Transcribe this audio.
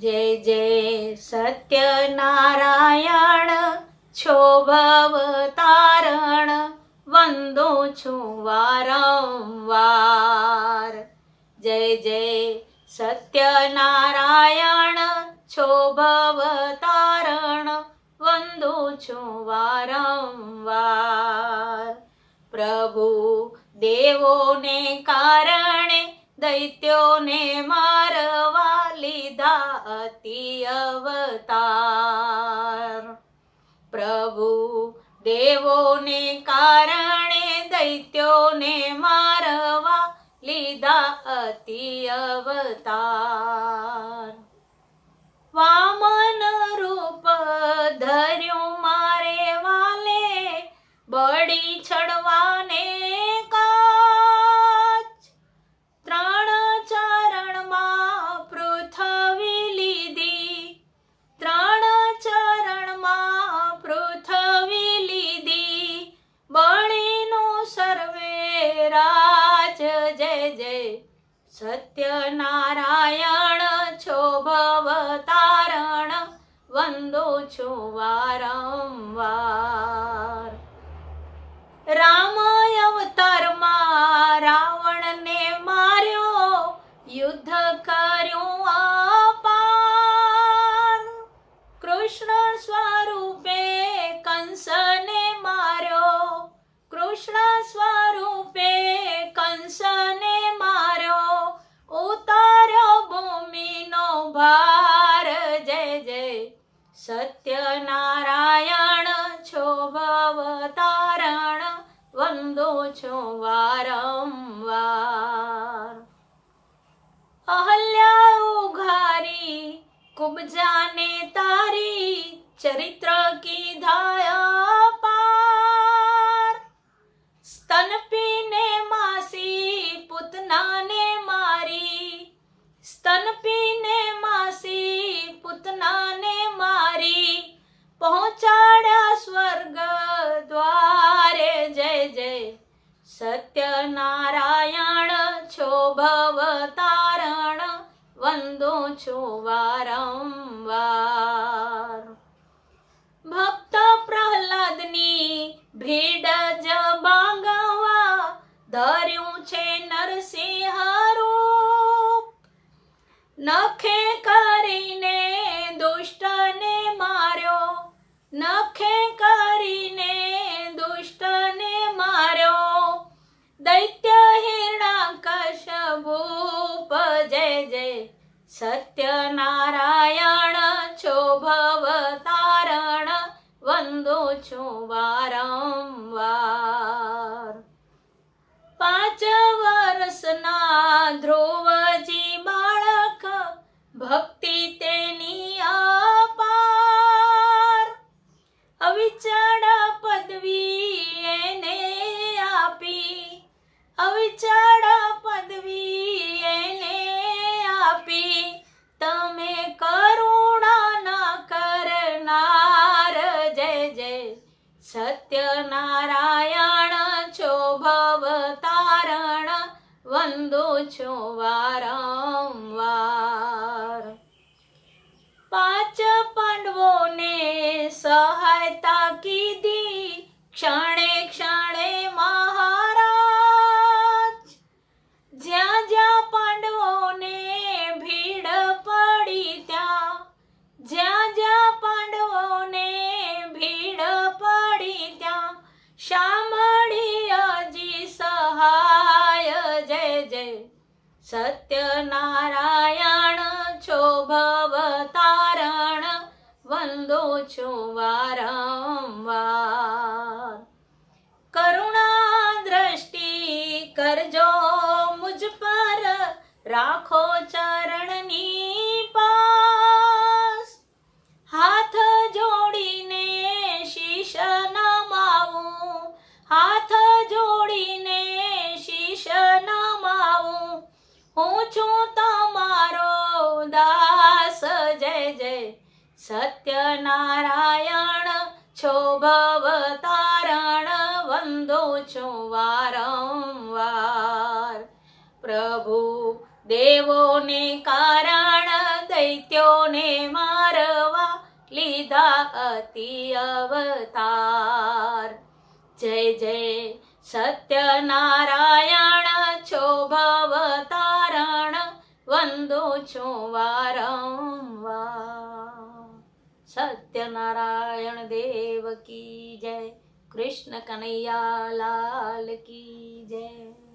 જય જય સત્યનારાયણ છો ભવતારણ વંદો છું વારંવાર જય જય સત્યનારાયણ છો ભવતારણ વંદો છું વારંવાર પ્રભુ દેવોને કારણે ने मारवाली दाती अवतार प्रभु ने कारणे ने मारवा लिदा अति अवतार वामन रूप धर સત્યનારાયણ છો ભવતારણ વંદો છો વારંવાર રામ અવતારમાં રાવણને માર્યો યુદ્ધ કર્યું અપાર કૃષ્ણ સ્વરૂપે કંસને માર્યો કૃષ્ણ સ્વરૂપે કંસને સત્યનારાયણ છો ભવતારણ વંદો છો વારંવાર અહલ્યા ઉઘારી કુબજાને પહોંચાડ્યા સ્વર્ગ દ્વારે જય જય સત્ય નારાયણ છો તારણ વંદો છું વારંવાર ભક્ત પ્રહલાદની ભીડ જ બાંગવા ધર્યું છે નરસિંહ રૂપ નખે કર સત્યનારાયણ છો ભવતારણ વંદો છો વારંવાર પાંચ વર્ષના ધ્રુવ સત્યનારાયણ છો ભવતારણ વંદો છો વારા શામળિયજી સહાય જય જય સત્યનારાયણ છો ભવતારણ વંદો છો વારંવાર કરુણા દ્રષ્ટિ કરજો મુજ પર રાખો ચા ઝુકીને શીશ નમાવું હું છું તમારો દાસ જય જય સત્યનારાયણ છો ભવતારણ વંદો છું વારંવાર પ્રભુ દેવોને કારણ દૈત્યોને મારવા લીધા અતિ અવતાર જય જય सत्यनारायण छो वन्दो चो वारं वा देव की जय कृष्ण कन्हैया लाल की जय